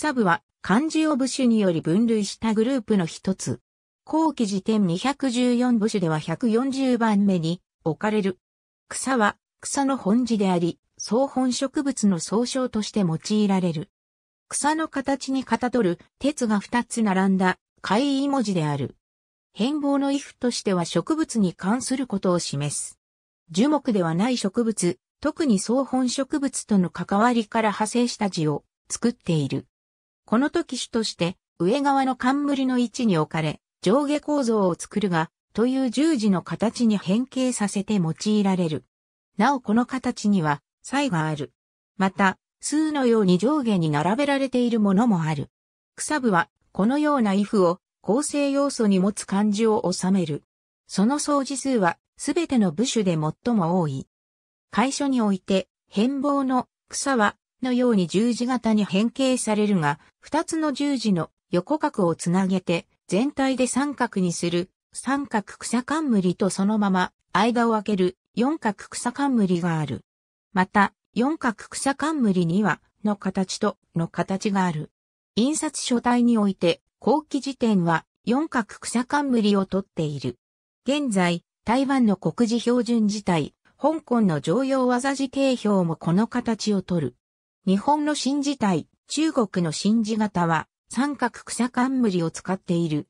草部は漢字を部首により分類したグループの一つ。後期辞典214部首では140番目に置かれる。草は草の本字であり、総本植物の総称として用いられる。草の形にかたどる鉄が2つ並んだ会意文字である。変貌の意図としては植物に関することを示す。樹木ではない植物、特に総本植物との関わりから派生した字を作っている。この時主として上側の冠の位置に置かれ、上下構造を作るが、という十字の形に変形させて用いられる。なおこの形には、差異がある。また、数のように上下に並べられているものもある。草部は、このような if を構成要素に持つ漢字を収める。その掃除数は、すべての部首で最も多い。会所において、変貌の草はのように十字型に変形されるが、二つの十字の横角をつなげて、全体で三角にする、三角草冠とそのまま、間を空ける、四角草冠がある。また、四角草冠には、の形と、の形がある。印刷書体において、後期時点は、四角草冠を取っている。現在、台湾の国字標準自体、香港の常用技字形表もこの形を取る。日本の新字体、中国の新字型は三角草冠を使っている。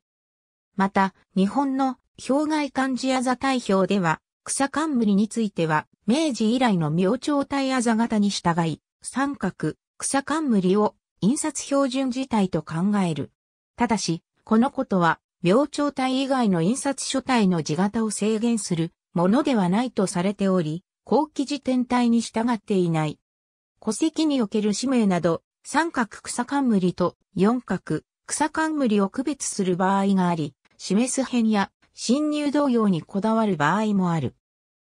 また、日本の表外漢字あざ体表では、草冠については、明治以来の明朝体あざ型に従い、三角、草冠を印刷標準字体と考える。ただし、このことは、明朝体以外の印刷書体の字型を制限するものではないとされており、後期時点体に従っていない。戸籍における氏名など、三角草冠と四角草冠を区別する場合があり、示す辺や侵入同様にこだわる場合もある。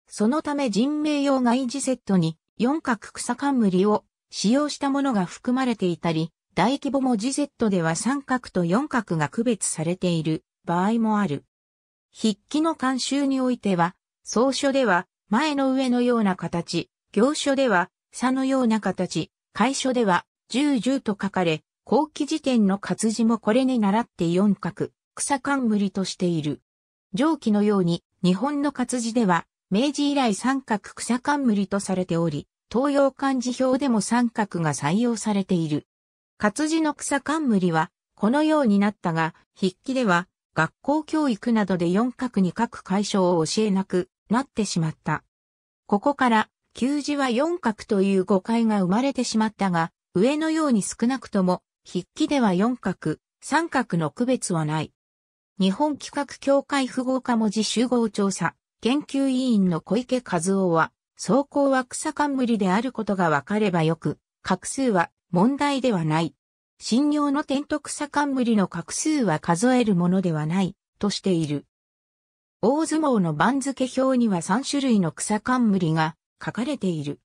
そのため人名用外字セットに四角草冠を使用したものが含まれていたり、大規模文字セットでは三角と四角が区別されている場合もある。筆記の慣習においては、草書では前の上のような形、行書では草のような形、楷書では、十十と書かれ、後期時点の活字もこれに習って四角、草冠としている。上記のように、日本の活字では、明治以来三角草冠とされており、東洋漢字表でも三角が採用されている。活字の草冠は、このようになったが、筆記では、学校教育などで四角に書く解消を教えなくなってしまった。ここから、旧字は四角という誤解が生まれてしまったが、上のように少なくとも、筆記では四角、三角の区別はない。日本企画協会符号化文字集合調査研究委員の小池和夫は、走行は草冠であることが分かればよく、画数は問題ではない。信用の点と草冠の画数は数えるものではない、としている。大相撲の番付表には3種類の草冠が書かれている。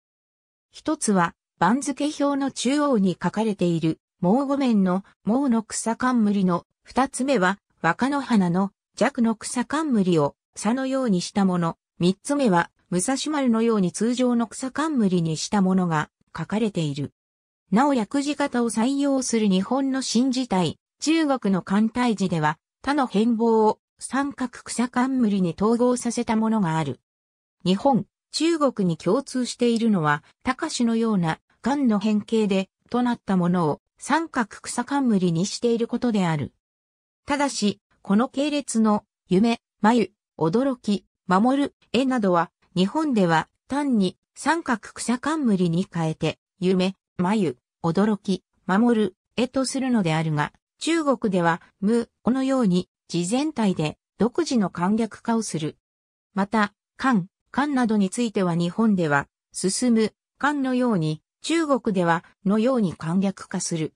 一つは、番付表の中央に書かれている、毛五面の毛の草冠の、二つ目は、若の花の弱の草冠を草のようにしたもの、三つ目は、武蔵丸のように通常の草冠にしたものが書かれている。なお薬字方を採用する日本の新字体、中国の艦体字では、他の変貌を三角草冠に統合させたものがある。日本、中国に共通しているのは、高しのような、癌の変形で、となったものを、三角草冠にしていることである。ただし、この系列の、夢、眉、驚き、守る、絵などは、日本では、単に、三角草冠に変えて、夢、眉、驚き、守る、絵とするのであるが、中国では、無、このように、字全体で、独自の簡略化をする。また、漢、艦などについては日本では、進む、艦のように、中国では、のように簡略化する。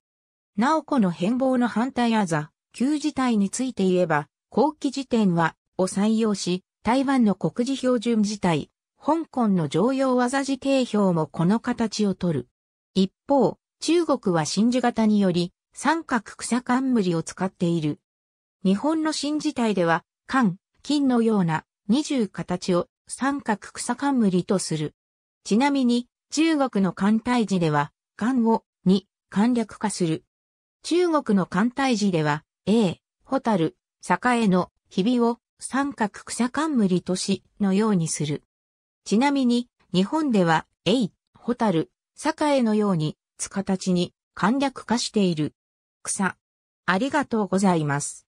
なおこの変貌の反対あざ、旧事態について言えば、後期時点は、を採用し、台湾の国字標準事態、香港の常用技字形表もこの形をとる。一方、中国は真珠型により、三角草冠を使っている。日本の新字体では、冠、金のような二重形を三角草冠とする。ちなみに、中国の簡体字では、漢語に簡略化する。中国の簡体字では、A、ホタル、栄の、ひびを三角草冠としのようにする。ちなみに、日本では、えい、ホタル、栄のように、つ形に簡略化している。草。ありがとうございます。